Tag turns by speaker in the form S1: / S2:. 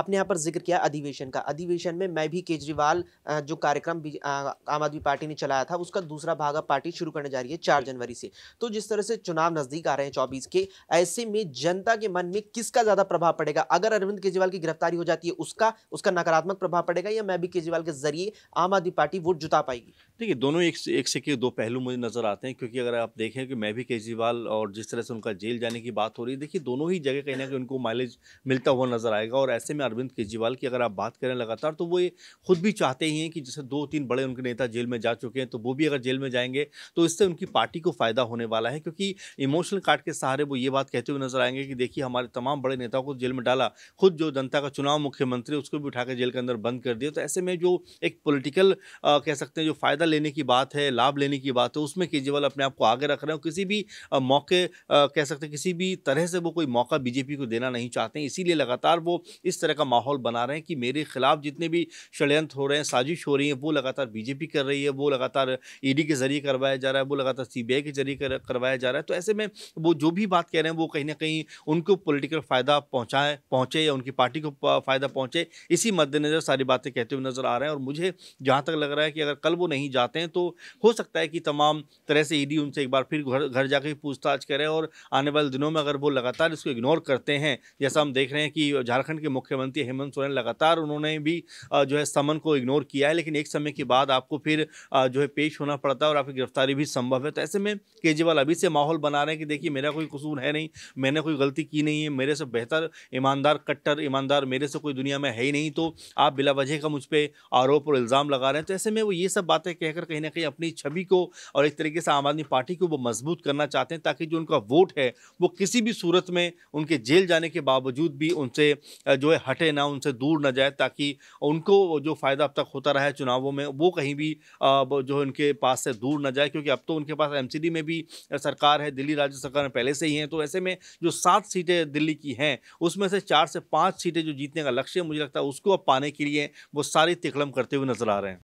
S1: आपने यहाँ पर जिक्र किया अधिवेशन का अधिवेशन में मैं भी केजरीवाल जो कार्यक्रम आम आदमी पार्टी ने चलाया था उसका दूसरा भाग अब पार्टी शुरू करने जा रही है चार जनवरी से तो जिस तरह से चुनाव नजदीक आ रहे हैं चौबीस के ऐसे में जनता के मन में किसका ज्यादा प्रभाव पड़ेगा अगर अरविंद केजरीवाल की गिरफ्तारी हो जाती है उसका उसका नकारात्मक प्रभाव पड़ेगा या मैं भी केजरीवाल के जरिए आम आदमी पार्टी वोट जुटा पाएगी
S2: देखिए दोनों एक एक से के दो पहलू मुझे नजर आते हैं क्योंकि अगर आप देखें कि मैं भी केजरीवाल और जिस तरह से उनका जेल जाने की बात हो रही है देखिए दोनों ही जगह कहीं ना कहीं उनको माइलेज मिलता हुआ नजर आएगा और ऐसे में अरविंद केजरीवाल की अगर आप बात करें लगातार तो वो ये खुद भी चाहते ही हैं कि जैसे दो तीन बड़े उनके नेता जेल में जा चुके हैं तो वो भी अगर जेल में जाएंगे तो इससे उनकी पार्टी को फ़ायदा होने वाला है क्योंकि इमोशनल कार्ड के सहारे वो ये बात कहते हुए नजर आएंगे कि देखिए हमारे तमाम बड़े नेताओं को जेल में डाला खुद जो जनता का चुनाव मुख्यमंत्री उसको भी उठाकर जेल के अंदर बंद कर दिया तो ऐसे में जो एक पोलिटिकल कह सकते हैं जो फ़ायदा लेने की बात है लाभ लेने की बात है उसमें केजरीवाल अपने आप को आगे रख रहे हैं किसी भी मौके कह सकते हैं किसी भी तरह से वो कोई मौका बीजेपी को देना नहीं चाहते इसीलिए लगातार वो इस तरह तरह का माहौल बना रहे हैं कि मेरे खिलाफ जितने भी षडयंत्र हो रहे हैं साजिश हो रही है वो लगातार बीजेपी कर रही है वो लगातार ईडी e के जरिए करवाया जा रहा है वो लगातार सीबीआई के जरिए कर, करवाया जा रहा है तो ऐसे में वो जो भी बात कह रहे हैं वो कहीं ना कहीं उनको पोलिटिकल फ़ायदा पहुँचाए पहुँचे या उनकी पार्टी को फ़ायदा पहुँचे इसी मद्देनज़र सारी बातें कहते हुए नज़र आ रहे हैं और मुझे जहाँ तक लग रहा है कि अगर कल वो नहीं जाते हैं तो हो सकता है कि तमाम तरह से ईडी e उनसे एक बार फिर घर घर जाके पूछताछ करें और आने वाले दिनों में अगर वो लगातार इसको इग्नोर करते हैं जैसा हम देख रहे हैं कि झारखंड के मुख्यमंत्री मुख्यमंत्री हेमंत सोरेन लगातार उन्होंने भी जो है समन को इग्नोर किया है लेकिन एक समय के बाद आपको फिर जो है पेश होना पड़ता है और आपकी गिरफ्तारी भी संभव है तो ऐसे में केजरीवाल अभी से माहौल बना रहे हैं कि देखिए मेरा कोई कसूर है नहीं मैंने कोई गलती की नहीं है मेरे से बेहतर ईमानदार कट्टर ईमानदार मेरे से कोई दुनिया में है ही नहीं तो आप बिला वजह का मुझ पर आरोप और इल्ज़ाम लगा रहे हैं तो ऐसे में वो ये सब बातें कहकर कहीं ना कहीं अपनी छवि को और एक तरीके से आम आदमी पार्टी को वो मजबूत करना चाहते हैं ताकि जो उनका वोट है वो किसी भी सूरत में उनके जेल जाने के बावजूद भी उनसे जो है हटे ना उनसे दूर ना जाए ताकि उनको जो फ़ायदा अब तक होता रहा है चुनावों में वो कहीं भी जो उनके पास से दूर ना जाए क्योंकि अब तो उनके पास एम में भी सरकार है दिल्ली राज्य सरकार में पहले से ही हैं तो ऐसे में जो सात सीटें दिल्ली की हैं उसमें से चार से पाँच सीटें जो जीतने का लक्ष्य मुझे लगता है उसको अब पाने के लिए वो सारी तिकलम करते हुए नजर आ रहे हैं